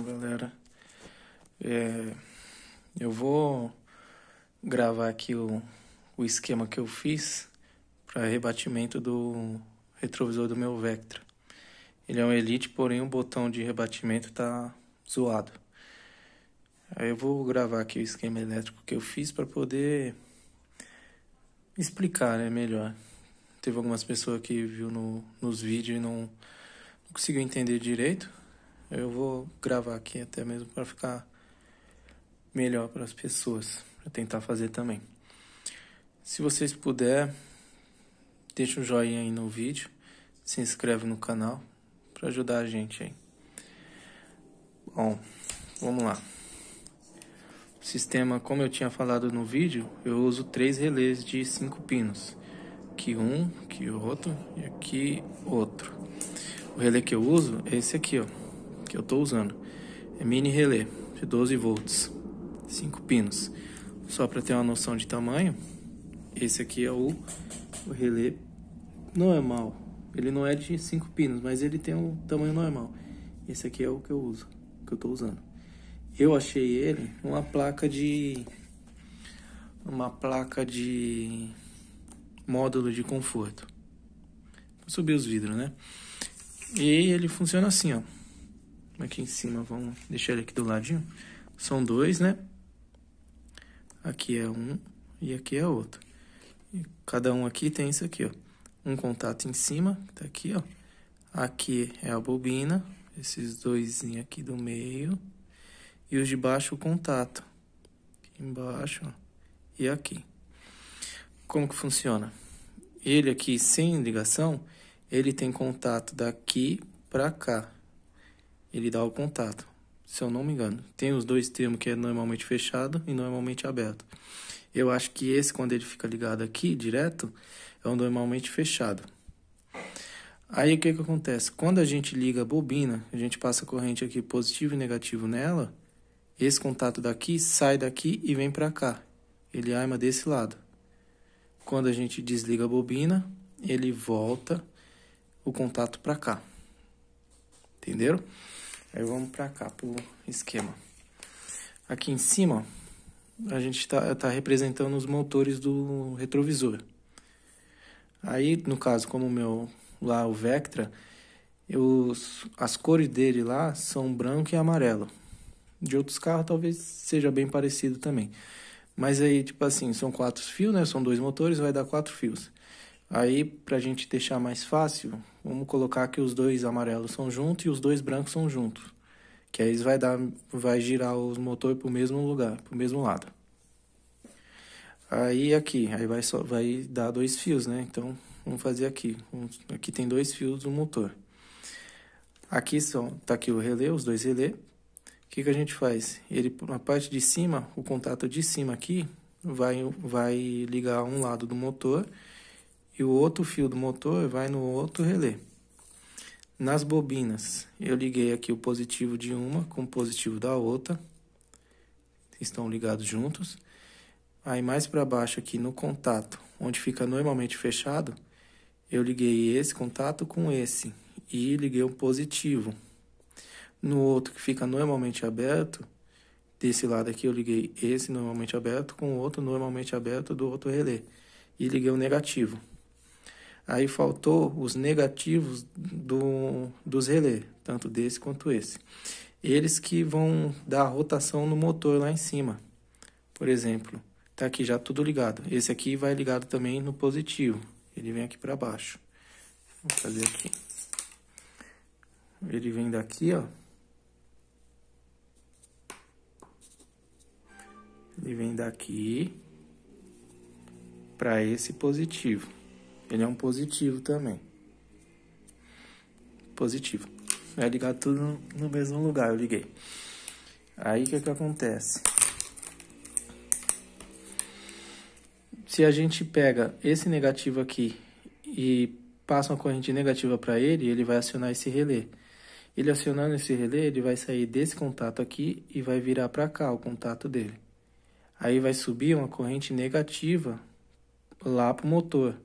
Então, galera, é, eu vou gravar aqui o, o esquema que eu fiz para rebatimento do retrovisor do meu Vectra. Ele é um Elite, porém o botão de rebatimento tá zoado. Aí eu vou gravar aqui o esquema elétrico que eu fiz para poder explicar né, melhor. Teve algumas pessoas que viu no, nos vídeos e não, não conseguiu entender direito. Eu vou gravar aqui até mesmo para ficar melhor para as pessoas, para tentar fazer também. Se vocês puder, deixa um joinha aí no vídeo, se inscreve no canal para ajudar a gente aí. Bom, vamos lá. O sistema, como eu tinha falado no vídeo, eu uso três relés de cinco pinos. Aqui um, aqui outro e aqui outro. O relé que eu uso é esse aqui, ó que eu estou usando. É mini relé de 12 volts, 5 pinos. Só para ter uma noção de tamanho, esse aqui é o, o relé normal. Ele não é de 5 pinos, mas ele tem um tamanho normal. Esse aqui é o que eu uso, que eu estou usando. Eu achei ele uma placa de uma placa de módulo de conforto. Vou subir os vidros, né? E ele funciona assim, ó aqui em cima, vamos deixar ele aqui do ladinho. São dois, né? Aqui é um e aqui é outro. E cada um aqui tem isso aqui, ó. Um contato em cima, tá aqui, ó. Aqui é a bobina, esses dois aqui do meio. E os de baixo, o contato. Aqui embaixo, ó. E aqui. Como que funciona? Ele aqui sem ligação, ele tem contato daqui para cá ele dá o contato, se eu não me engano. Tem os dois termos que é normalmente fechado e normalmente aberto. Eu acho que esse, quando ele fica ligado aqui, direto, é o normalmente fechado. Aí o que, que acontece? Quando a gente liga a bobina, a gente passa corrente aqui positivo e negativo nela, esse contato daqui sai daqui e vem para cá. Ele arma desse lado. Quando a gente desliga a bobina, ele volta o contato para cá. Entenderam? Aí vamos para cá, pro esquema. Aqui em cima, a gente está tá representando os motores do retrovisor. Aí, no caso, como o meu lá, o Vectra, eu, as cores dele lá são branco e amarelo. De outros carros talvez seja bem parecido também. Mas aí, tipo assim, são quatro fios, né? São dois motores, vai dar quatro fios. Aí, para a gente deixar mais fácil, vamos colocar que os dois amarelos são juntos e os dois brancos são juntos. Que aí vai, dar, vai girar o motor para o mesmo lugar, para o mesmo lado. Aí aqui, aí vai, só, vai dar dois fios, né? Então, vamos fazer aqui. Aqui tem dois fios do motor. Aqui são, tá aqui o relé, os dois relé. O que, que a gente faz? Ele, na parte de cima, o contato de cima aqui, vai, vai ligar um lado do motor e o outro fio do motor vai no outro relé. Nas bobinas, eu liguei aqui o positivo de uma com o positivo da outra. Estão ligados juntos. Aí mais para baixo aqui no contato, onde fica normalmente fechado, eu liguei esse contato com esse e liguei o positivo. No outro que fica normalmente aberto, desse lado aqui eu liguei esse normalmente aberto com o outro normalmente aberto do outro relé e liguei o negativo. Aí faltou os negativos do, dos relés, tanto desse quanto esse. Eles que vão dar rotação no motor lá em cima. Por exemplo, tá aqui já tudo ligado. Esse aqui vai ligado também no positivo. Ele vem aqui para baixo. Vou fazer aqui. Ele vem daqui, ó. Ele vem daqui para esse positivo. Ele é um positivo também. Positivo. Vai ligar tudo no mesmo lugar, eu liguei. Aí o que, que acontece? Se a gente pega esse negativo aqui e passa uma corrente negativa para ele, ele vai acionar esse relé. Ele acionando esse relé, ele vai sair desse contato aqui e vai virar para cá o contato dele. Aí vai subir uma corrente negativa lá pro motor.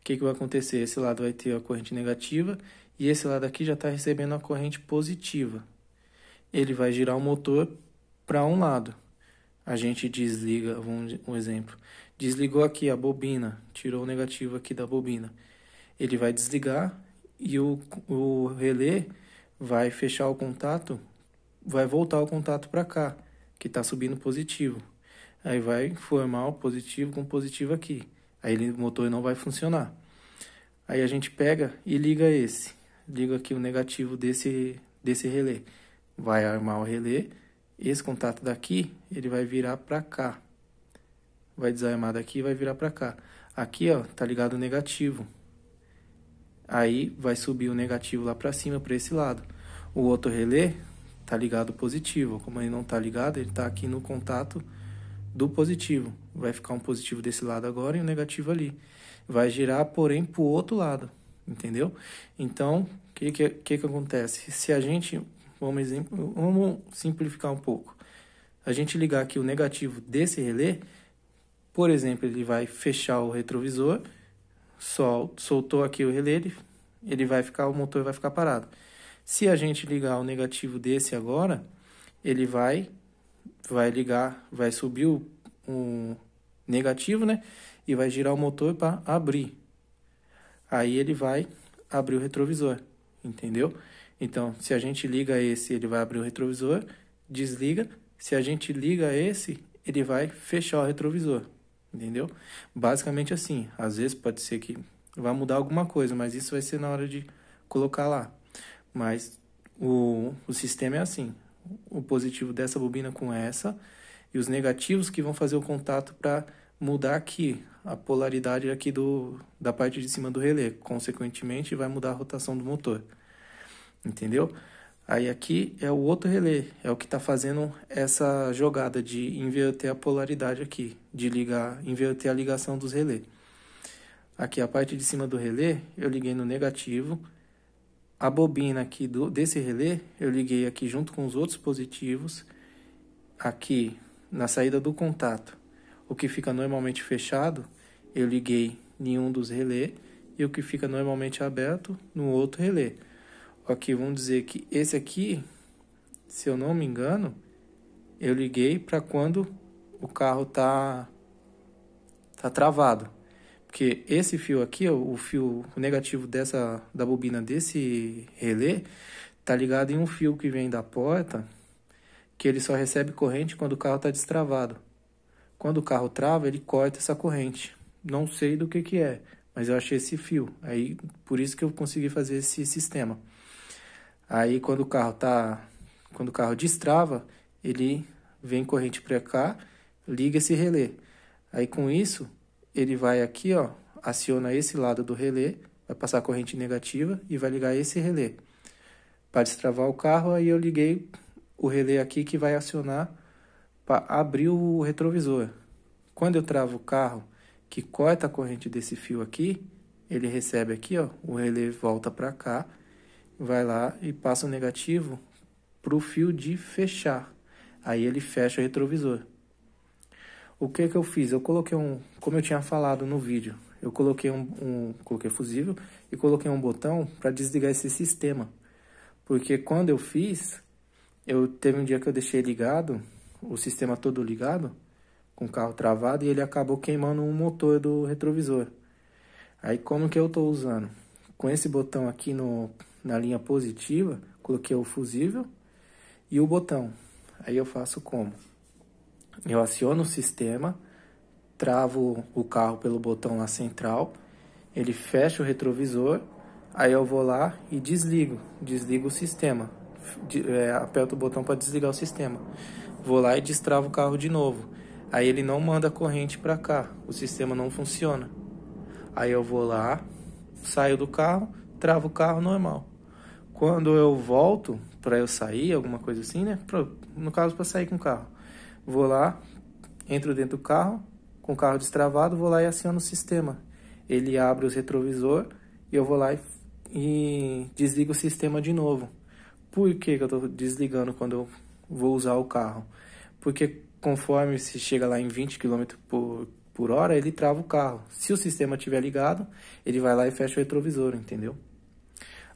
O que, que vai acontecer? Esse lado vai ter a corrente negativa e esse lado aqui já está recebendo a corrente positiva. Ele vai girar o motor para um lado. A gente desliga, vamos um exemplo, desligou aqui a bobina, tirou o negativo aqui da bobina. Ele vai desligar e o, o relé vai fechar o contato, vai voltar o contato para cá, que está subindo positivo. Aí vai formar o positivo com o positivo aqui. Aí ele, o motor não vai funcionar. Aí a gente pega e liga esse. Liga aqui o negativo desse, desse relé. Vai armar o relé. Esse contato daqui, ele vai virar para cá. Vai desarmar daqui e vai virar para cá. Aqui, ó, tá ligado o negativo. Aí vai subir o negativo lá para cima, para esse lado. O outro relé tá ligado positivo. Como ele não tá ligado, ele tá aqui no contato do positivo. Vai ficar um positivo desse lado agora e um negativo ali. Vai girar, porém, para o outro lado, entendeu? Então, o que, que, que, que acontece? Se a gente, vamos, exemplo, vamos simplificar um pouco. A gente ligar aqui o negativo desse relé, por exemplo, ele vai fechar o retrovisor, sol, soltou aqui o relé, ele, ele vai ficar, o motor vai ficar parado. Se a gente ligar o negativo desse agora, ele vai vai ligar, vai subir o um negativo, né? E vai girar o motor para abrir. Aí ele vai abrir o retrovisor, entendeu? Então, se a gente liga esse, ele vai abrir o retrovisor, desliga. Se a gente liga esse, ele vai fechar o retrovisor, entendeu? Basicamente assim. Às vezes pode ser que vai mudar alguma coisa, mas isso vai ser na hora de colocar lá. Mas o, o sistema é assim o positivo dessa bobina com essa e os negativos que vão fazer o contato para mudar aqui a polaridade aqui do, da parte de cima do relé. Consequentemente, vai mudar a rotação do motor. Entendeu? Aí aqui é o outro relé, é o que está fazendo essa jogada de inverter a polaridade aqui, de ligar, inverter a ligação dos relés. Aqui a parte de cima do relé, eu liguei no negativo a bobina aqui do, desse relé, eu liguei aqui junto com os outros positivos, aqui na saída do contato. O que fica normalmente fechado, eu liguei em um dos relés, e o que fica normalmente aberto, no outro relé. Aqui, vamos dizer que esse aqui, se eu não me engano, eu liguei para quando o carro tá, tá travado. Porque esse fio aqui, ó, o fio negativo dessa da bobina desse relé, tá ligado em um fio que vem da porta, que ele só recebe corrente quando o carro está destravado. Quando o carro trava, ele corta essa corrente. Não sei do que que é, mas eu achei esse fio. Aí, por isso que eu consegui fazer esse sistema. Aí, quando o carro tá, quando o carro destrava, ele vem corrente para cá, liga esse relé. Aí com isso, ele vai aqui, ó, aciona esse lado do relé, vai passar corrente negativa e vai ligar esse relé. Para destravar o carro, aí eu liguei o relé aqui que vai acionar para abrir o retrovisor. Quando eu travo o carro que corta a corrente desse fio aqui, ele recebe aqui, ó, o relé volta para cá, vai lá e passa o negativo para o fio de fechar. Aí ele fecha o retrovisor. O que que eu fiz? Eu coloquei um, como eu tinha falado no vídeo, eu coloquei um, um coloquei fusível e coloquei um botão para desligar esse sistema. Porque quando eu fiz, eu teve um dia que eu deixei ligado, o sistema todo ligado, com o carro travado e ele acabou queimando o motor do retrovisor. Aí como que eu tô usando? Com esse botão aqui no, na linha positiva, coloquei o fusível e o botão. Aí eu faço como? Eu aciono o sistema, travo o carro pelo botão lá central, ele fecha o retrovisor, aí eu vou lá e desligo, desligo o sistema, é, aperto o botão para desligar o sistema. Vou lá e destravo o carro de novo. Aí ele não manda a corrente para cá, o sistema não funciona. Aí eu vou lá, saio do carro, travo o carro normal. Quando eu volto para eu sair, alguma coisa assim, né? Pro, no caso para sair com o carro Vou lá, entro dentro do carro, com o carro destravado, vou lá e aciono o sistema. Ele abre os retrovisor e eu vou lá e, e desligo o sistema de novo. Por que, que eu estou desligando quando eu vou usar o carro? Porque conforme se chega lá em 20 km por, por hora, ele trava o carro. Se o sistema estiver ligado, ele vai lá e fecha o retrovisor, entendeu?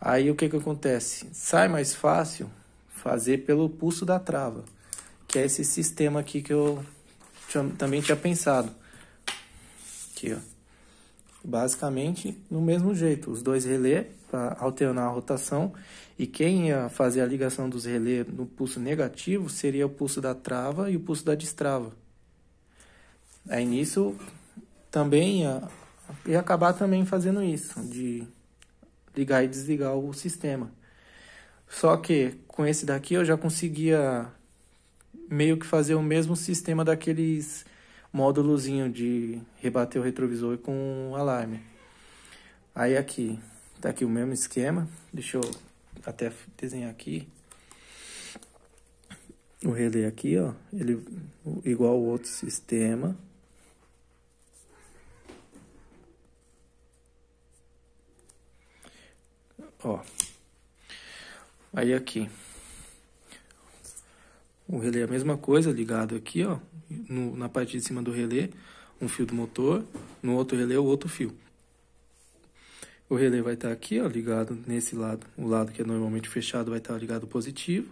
Aí o que, que acontece? Sai mais fácil fazer pelo pulso da trava que é esse sistema aqui que eu tinha, também tinha pensado. Aqui, ó. Basicamente, no mesmo jeito, os dois relés para alternar a rotação e quem ia fazer a ligação dos relés no pulso negativo seria o pulso da trava e o pulso da destrava. Aí nisso também ia, ia acabar também fazendo isso, de ligar e desligar o sistema. Só que com esse daqui eu já conseguia meio que fazer o mesmo sistema daqueles módulozinho de rebater o retrovisor com alarme. Aí aqui, tá aqui o mesmo esquema. Deixa eu até desenhar aqui. O relé aqui, ó, ele igual o outro sistema. Ó. Aí aqui. O relé é a mesma coisa, ligado aqui, ó, no, na parte de cima do relé, um fio do motor, no outro relé o outro fio. O relé vai estar tá aqui, ó, ligado nesse lado, o lado que é normalmente fechado vai estar tá ligado positivo,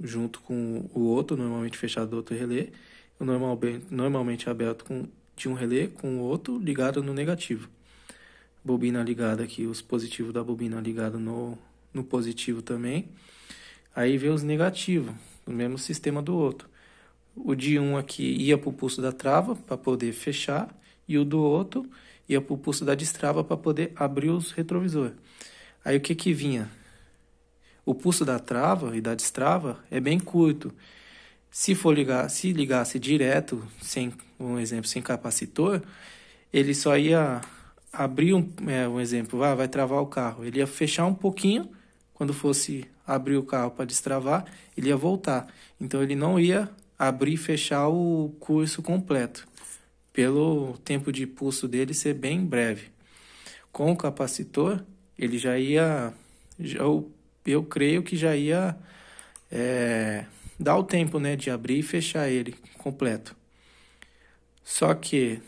junto com o outro, normalmente fechado do outro relé, o normal, normalmente aberto com, de um relé com o outro ligado no negativo. Bobina ligada aqui, os positivos da bobina ligado no, no positivo também. Aí vem os negativos no mesmo sistema do outro. O de um aqui ia para o pulso da trava para poder fechar, e o do outro ia para o pulso da destrava para poder abrir os retrovisores. Aí o que que vinha? O pulso da trava e da destrava é bem curto. Se for ligar, se ligasse direto, sem um exemplo, sem capacitor, ele só ia abrir um, é, um exemplo, vai, vai travar o carro. Ele ia fechar um pouquinho quando fosse abrir o carro para destravar, ele ia voltar. Então ele não ia abrir e fechar o curso completo, pelo tempo de pulso dele ser bem breve. Com o capacitor, ele já ia, já, eu, eu creio que já ia é, dar o tempo né, de abrir e fechar ele completo. Só que,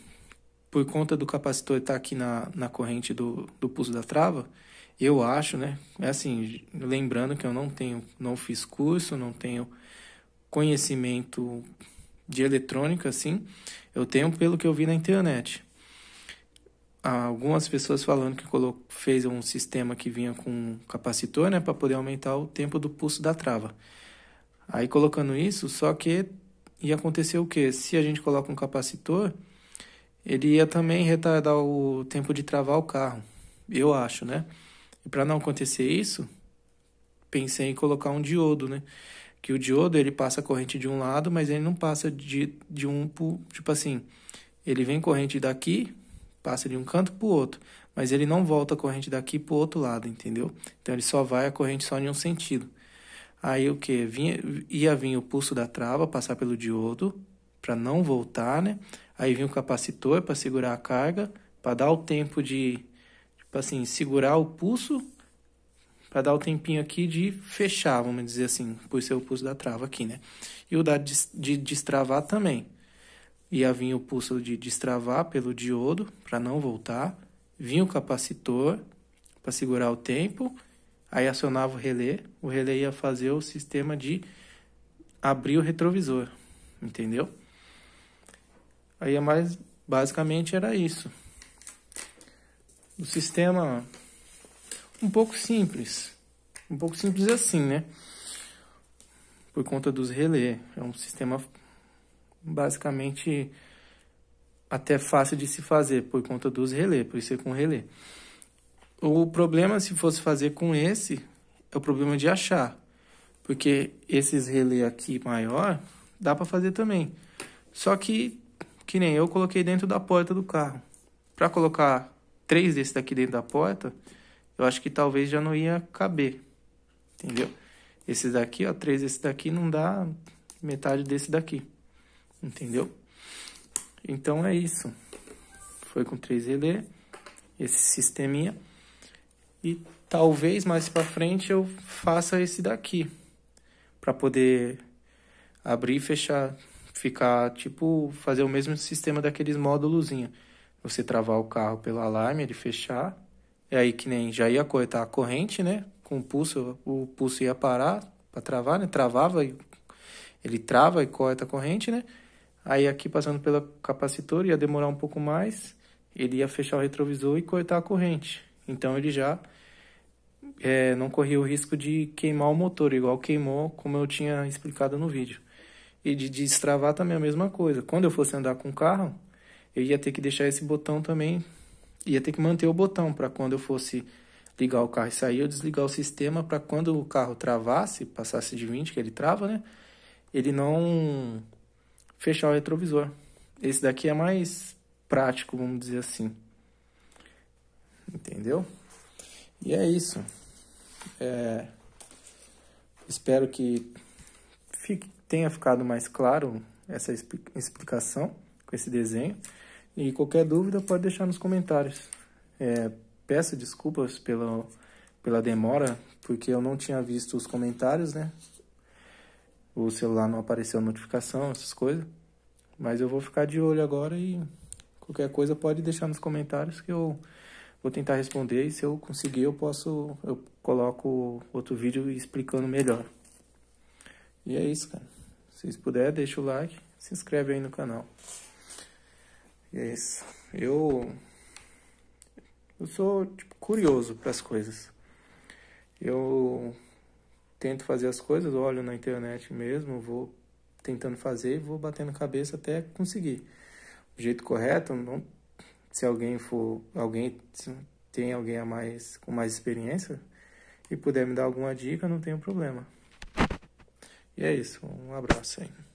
por conta do capacitor estar aqui na, na corrente do, do pulso da trava, eu acho, né? É assim, lembrando que eu não tenho, não fiz curso, não tenho conhecimento de eletrônica, assim, eu tenho pelo que eu vi na internet. Há algumas pessoas falando que colocou, fez um sistema que vinha com capacitor, né, para poder aumentar o tempo do pulso da trava. Aí colocando isso, só que ia acontecer o quê? Se a gente coloca um capacitor, ele ia também retardar o tempo de travar o carro, eu acho, né? E para não acontecer isso, pensei em colocar um diodo, né? Que o diodo ele passa corrente de um lado, mas ele não passa de, de um tipo assim, ele vem corrente daqui, passa de um canto para o outro, mas ele não volta a corrente daqui para o outro lado, entendeu? Então ele só vai a corrente só em um sentido. Aí o que? Vinha, ia vir o pulso da trava passar pelo diodo para não voltar, né? Aí vinha o capacitor para segurar a carga, para dar o tempo de Tipo assim, segurar o pulso para dar o tempinho aqui de fechar, vamos dizer assim, ser o pulso da trava aqui, né? E o da de, de destravar também. Ia vir o pulso de destravar pelo diodo para não voltar, vinha o capacitor para segurar o tempo, aí acionava o relé, o relé ia fazer o sistema de abrir o retrovisor, entendeu? Aí é mais basicamente era isso do sistema um pouco simples. Um pouco simples assim, né? Por conta dos relé É um sistema basicamente até fácil de se fazer por conta dos relé por ser com relé. O problema se fosse fazer com esse é o problema de achar, porque esses relé aqui maior dá para fazer também. Só que que nem eu coloquei dentro da porta do carro. Para colocar três desse daqui dentro da porta, eu acho que talvez já não ia caber. Entendeu? Esses daqui, ó, três desse daqui não dá metade desse daqui. Entendeu? Então é isso. Foi com três relé, esse sisteminha. E talvez mais para frente eu faça esse daqui para poder abrir e fechar, ficar tipo fazer o mesmo sistema daqueles módulozinha você travar o carro pelo alarme, ele fechar. É aí que nem já ia cortar a corrente, né? Com o pulso, o pulso ia parar para travar, né? Travava e ele trava e corta a corrente, né? Aí aqui passando pelo capacitor ia demorar um pouco mais, ele ia fechar o retrovisor e cortar a corrente. Então ele já é, não corria o risco de queimar o motor, igual queimou, como eu tinha explicado no vídeo. E de destravar também a mesma coisa. Quando eu fosse andar com o carro, eu ia ter que deixar esse botão também, ia ter que manter o botão para quando eu fosse ligar o carro e sair, eu desligar o sistema para quando o carro travasse, passasse de 20, que ele trava, né? Ele não fechar o retrovisor. Esse daqui é mais prático, vamos dizer assim. Entendeu? E é isso. É... Espero que fique... tenha ficado mais claro essa explicação com esse desenho. E qualquer dúvida pode deixar nos comentários. É, peço desculpas pela pela demora, porque eu não tinha visto os comentários, né? O celular não apareceu notificação, essas coisas. Mas eu vou ficar de olho agora e qualquer coisa pode deixar nos comentários que eu vou tentar responder e se eu conseguir eu posso eu coloco outro vídeo explicando melhor. E é isso, cara. Se vocês puderem, deixa o like, se inscreve aí no canal. É isso. Eu. Eu sou tipo, curioso para as coisas. Eu tento fazer as coisas, olho na internet mesmo, vou tentando fazer, e vou batendo cabeça até conseguir. O jeito correto, não, se alguém for, alguém tem alguém a mais com mais experiência e puder me dar alguma dica, não tenho problema. E é isso, um abraço aí.